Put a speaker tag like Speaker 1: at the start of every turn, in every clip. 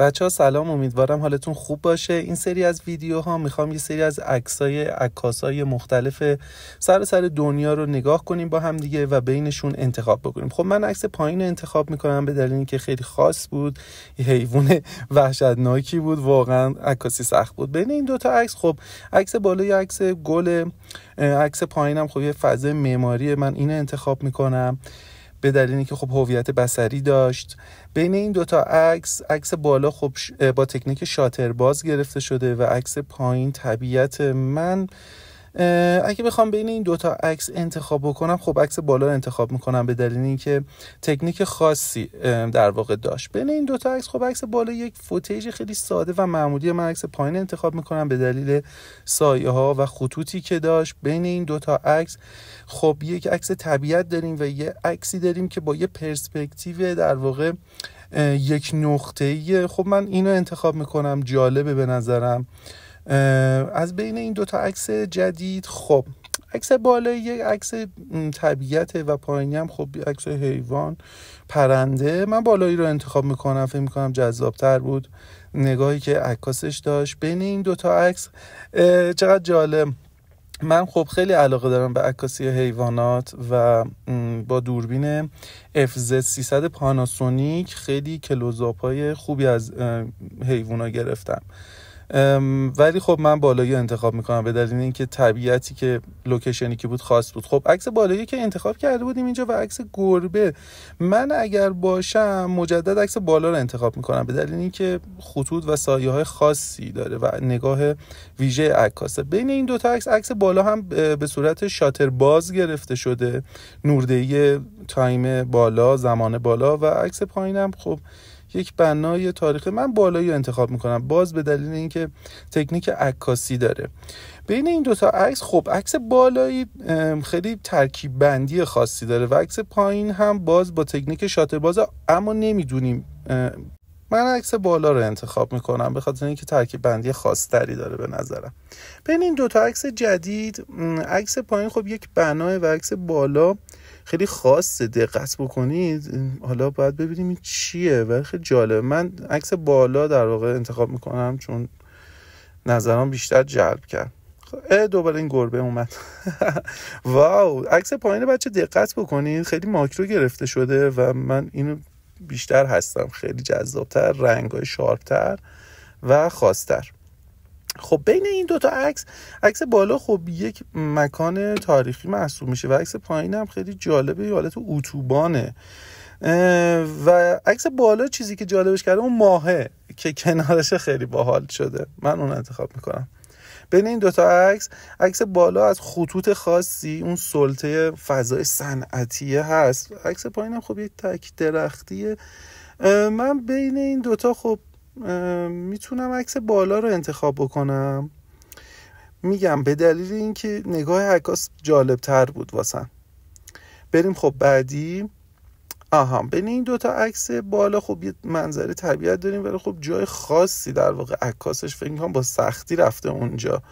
Speaker 1: بچه ها سلام امیدوارم حالتون خوب باشه این سری از ویدیوها میخوام یه سری از عکسای عکاسای مختلف سر سر دنیا رو نگاه کنیم با هم دیگه و بینشون انتخاب بکنیم خب من عکس پایین رو انتخاب میکنم به دلیل اینکه خیلی خاص بود یه حیوان وحشتناکی بود واقعا عکاسی سخت بود بین این دوتا عکس خب عکس بالا یا عکس گل عکس پایینم خب یه فضای معماری من اینو انتخاب میکنم به که که خب هویت بسری داشت بین این دوتا عکس عکس بالا خب با تکنیک شاتر باز گرفته شده و عکس پایین طبیعت من اگه بخوام بین این دوتا عکس انتخاب بکنم خب عکس بالا رو انتخاب میکنم به دلیل اینکه تکنیک خاصی در واقع داشت بین این دوتا عکس خب عکس بالا یک فوتیج خیلی ساده و معمولی من عکس پایین انتخاب میکنم به دلیل سایه ها و خطوطی که داشت بین این دوتا عکس خب یک عکس طبیعت داریم و یه عکسی داریم که با یه پرسپکتیو در واقع یک نقطه خب من اینو انتخاب میکنم جالبه به نظرم از بین این دوتا عکس جدید خب عکس بالا یک عکس طبیعته و پایینی هم خب عکس حیوان پرنده من بالایی رو انتخاب میکنم فکر میکنم جذابتر بود نگاهی که عکاسش داشت بین این دوتا عکس چقدر جالب من خب خیلی علاقه دارم به عکاسی حیوانات و با دوربین FZ 300 پاناسونیک خیلی کلوزاپ های خوبی از حیوانا گرفتم ولی خب من بالایی انتخاب میکنم به دلیل اینکه طبیعتی که لوکیشنی که بود خاص بود خب عکس بالایی که انتخاب کرده بودیم اینجا و عکس گربه من اگر باشم مجدد عکس بالا رو انتخاب میکنم به دلیل اینکه خطوط و سایه های خاصی داره و نگاه ویژه عکاسه بین این دوتا عکس عکس بالا هم به صورت شاتر باز گرفته شده نوردهی تایم بالا زمان بالا و عکس پایینم خب یک بنای تاریخی من بالایی رو انتخاب میکنم باز به دلیل اینکه تکنیک عکاسی داره بین این دوتا عکس خب عکس بالایی خیلی ترکیب بندی خاصی داره و عکس پایین هم باز با تکنیک شات باز اما نمیدونیم من عکس بالا رو انتخاب میکنم به خاطر اینکه ترکیب بندی خاصتری داره به نظرم بین این دوتا عکس جدید عکس پایین خب یک بنای و عکس بالا خیلی خاصه دقت بکنید حالا باید ببینیم این چیه و خیلی جالبه من عکس بالا در واقع انتخاب میکنم چون نظرم بیشتر جلب کرد خب، دوباره این گربه اومد واو عکس پایین بچه دقت بکنید خیلی ماکرو گرفته شده و من اینو بیشتر هستم خیلی جذابتر های شارپتر و خاصتر خب بین این دوتا عکس عکس بالا خب یک مکان تاریخی محسوب میشه و عکس پایین هم خیلی جالبه یه حالت اتوبانه و عکس بالا چیزی که جالبش کرده اون ماهه که کنارش خیلی باحال شده من اون انتخاب میکنم بین این دوتا عکس عکس بالا از خطوط خاصی اون سلطه فضای صنعتیه هست عکس پایین هم خب یک تک درختیه من بین این دوتا خب میتونم عکس بالا رو انتخاب بکنم میگم به دلیل اینکه نگاه عکاس جالب تر بود واسه بریم خب بعدی آها بین این دوتا عکس بالا خب یه منظره طبیعت داریم ولی خب جای خاصی در واقع عکاسش فکر میکنم با سختی رفته اونجا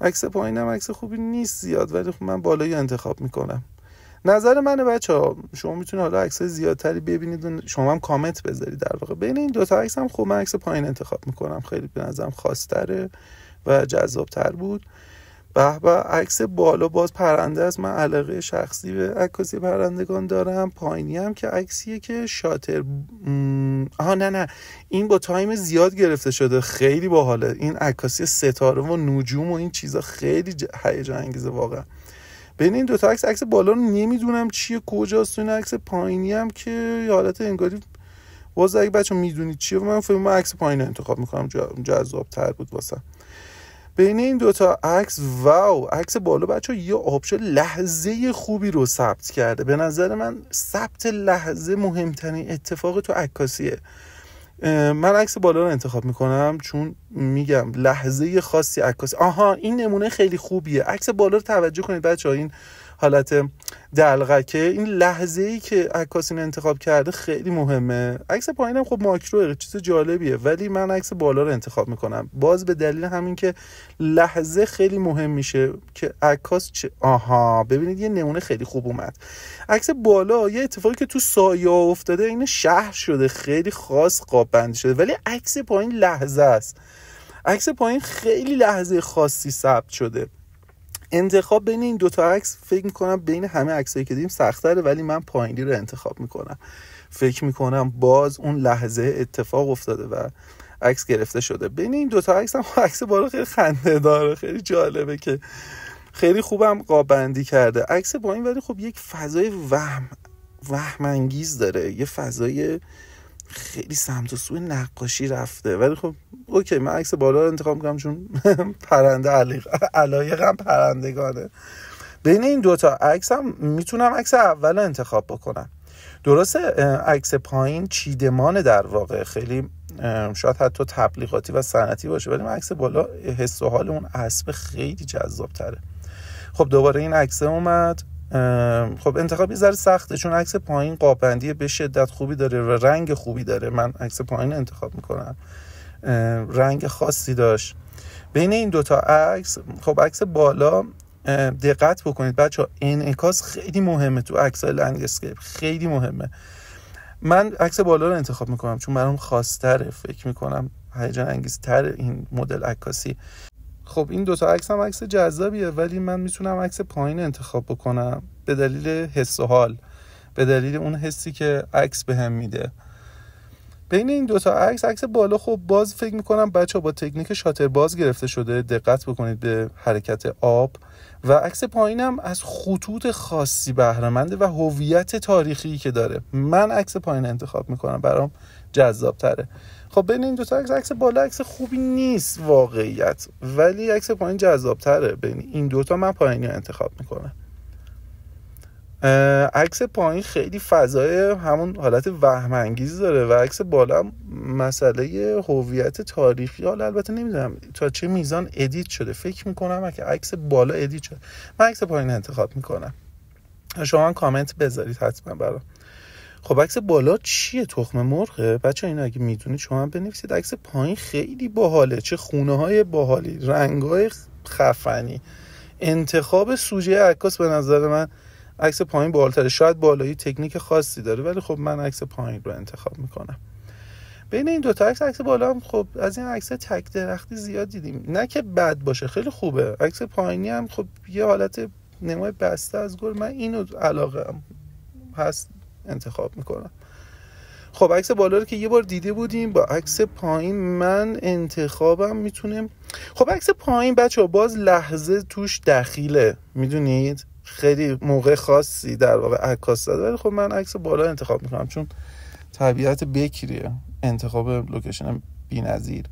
Speaker 1: عکس پایینم عکس خوبی نیست زیاد ولی خب من بالایی انتخاب میکنم نظر منه بچه ها شما میتونید حالا عکس زیادتری ببینید و شما هم کامنت بذارید در واقع بین این دوتا عکس هم خب من عکس پایین انتخاب میکنم خیلی به نظرم خاصتره و جذابتر بود به به عکس بالا باز پرنده است من علاقه شخصی به عکاسی پرندگان دارم پایینی هم که عکسیه که شاتر آها نه نه این با تایم زیاد گرفته شده خیلی باحاله این عکاسی ستاره و نجوم و این چیزا خیلی هیجان انگیزه واقعا بین این دو تا عکس عکس بالا رو نمیدونم چیه کجاست این عکس پایینی هم که حالت انگاری باز اگه بچه میدونید چیه من فیلم عکس پایین رو انتخاب میکنم جذاب تر بود واسه بین این دوتا عکس واو عکس بالا بچه یه آبشار لحظه خوبی رو ثبت کرده به نظر من ثبت لحظه مهمترین اتفاق تو عکاسیه من عکس بالا رو انتخاب میکنم چون میگم لحظه خاصی عکاسی آها این نمونه خیلی خوبیه عکس بالا رو توجه کنید بچه این حالت دلغکه این لحظه ای که این انتخاب کرده خیلی مهمه عکس پایینم خب ماکرو چیز جالبیه ولی من عکس بالا رو انتخاب میکنم باز به دلیل همین که لحظه خیلی مهم میشه که عکاس چه آها ببینید یه نمونه خیلی خوب اومد عکس بالا یه اتفاقی که تو سایه افتاده این شهر شده خیلی خاص قاب شده ولی عکس پایین لحظه است عکس پایین خیلی لحظه خاصی ثبت شده انتخاب بین این دوتا عکس فکر میکنم بین همه عکسایی که دیدیم سختره ولی من پایینی رو انتخاب میکنم فکر میکنم باز اون لحظه اتفاق افتاده و عکس گرفته شده بین این دوتا عکس هم عکس بالا خیلی خنده داره خیلی جالبه که خیلی خوبم قابندی کرده عکس با این ولی خب یک فضای وهم وهم انگیز داره یه فضای خیلی سمت و سوی نقاشی رفته ولی خب اوکی من عکس بالا رو انتخاب میکنم چون پرنده علایقم پرندگانه بین این دوتا عکس هم میتونم عکس اول انتخاب بکنم درسته عکس پایین چیدمان در واقع خیلی شاید حتی تبلیغاتی و صنعتی باشه ولی عکس بالا حس و حال اون اسب خیلی جذاب تره خب دوباره این عکس اومد خب انتخاب یه ذره سخته چون عکس پایین قابندی به شدت خوبی داره و رنگ خوبی داره من عکس پایین انتخاب میکنم رنگ خاصی داشت بین این دوتا عکس خب عکس بالا دقت بکنید بچه ها انعکاس خیلی مهمه تو عکس های اسکیپ خیلی مهمه من عکس بالا رو انتخاب میکنم چون برام خاصتره فکر میکنم هیجان انگیزتر این مدل عکاسی خب این دوتا عکس هم عکس جذابیه ولی من میتونم عکس پایین انتخاب بکنم به دلیل حس و حال به دلیل اون حسی که عکس بهم میده بین این دوتا عکس عکس بالا خب باز فکر میکنم بچه با تکنیک شاتر باز گرفته شده دقت بکنید به حرکت آب و عکس پایینم از خطوط خاصی بهرمنده و هویت تاریخی که داره من عکس پایین انتخاب میکنم برام جذاب تره خب بین این دوتا عکس عکس بالا عکس خوبی نیست واقعیت ولی عکس پایین جذاب تره بین این دوتا من پایینی انتخاب میکنم عکس پایین خیلی فضای همون حالت وهمانگیز داره و عکس بالا مسئله هویت تاریخی حالا البته نمیدونم تا چه میزان ادیت شده فکر میکنم که عکس بالا ادیت شده من عکس پایین انتخاب میکنم شما هم کامنت بذارید حتما برام خب عکس بالا چیه تخم مرغه بچه اینا اگه میدونید شما هم بنویسید عکس پایین خیلی باحاله چه خونه های باحالی رنگ های خفنی انتخاب سوژه عکاس به نظر من عکس پایین بالاتر شاید بالایی تکنیک خاصی داره ولی خب من عکس پایین رو انتخاب میکنم بین این دوتا عکس عکس بالا هم خب از این عکس تک درختی زیاد دیدیم نه که بد باشه خیلی خوبه عکس پایینی هم خب یه حالت نمای بسته از گل من اینو علاقه هم هست انتخاب میکنم خب عکس بالا رو که یه بار دیده بودیم با عکس پایین من انتخابم میتونم. خب عکس پایین بچه باز لحظه توش دخیله میدونید خیلی موقع خاصی در واقع عکاس داد ولی خب من عکس بالا انتخاب میکنم چون طبیعت بکریه انتخاب لوکیشن بی‌نظیر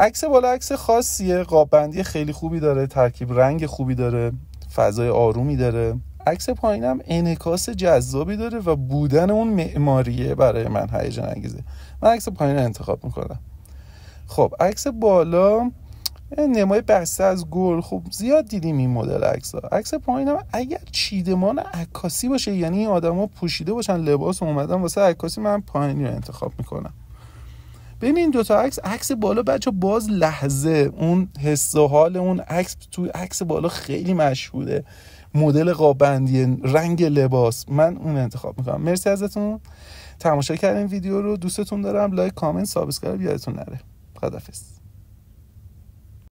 Speaker 1: عکس بالا عکس خاصیه قابندی خیلی خوبی داره ترکیب رنگ خوبی داره فضای آرومی داره عکس پایینم انعکاس جذابی داره و بودن اون معماریه برای من هیجان انگیزه من عکس پایین انتخاب میکنم خب عکس بالا نمای بسته از گل خب زیاد دیدیم این مدل عکس ها عکس پایین هم اگر چیدمان عکاسی باشه یعنی این ها پوشیده باشن لباس اومدن واسه عکاسی من پایین رو انتخاب میکنم ببین این دوتا عکس عکس بالا بچه باز لحظه اون حس و حال اون عکس تو عکس بالا خیلی مشهوده مدل قابندی رنگ لباس من اون انتخاب میکنم مرسی ازتون تماشا کردین ویدیو رو دوستتون دارم لایک کامنت سابسکرایب یادتون نره خدافظ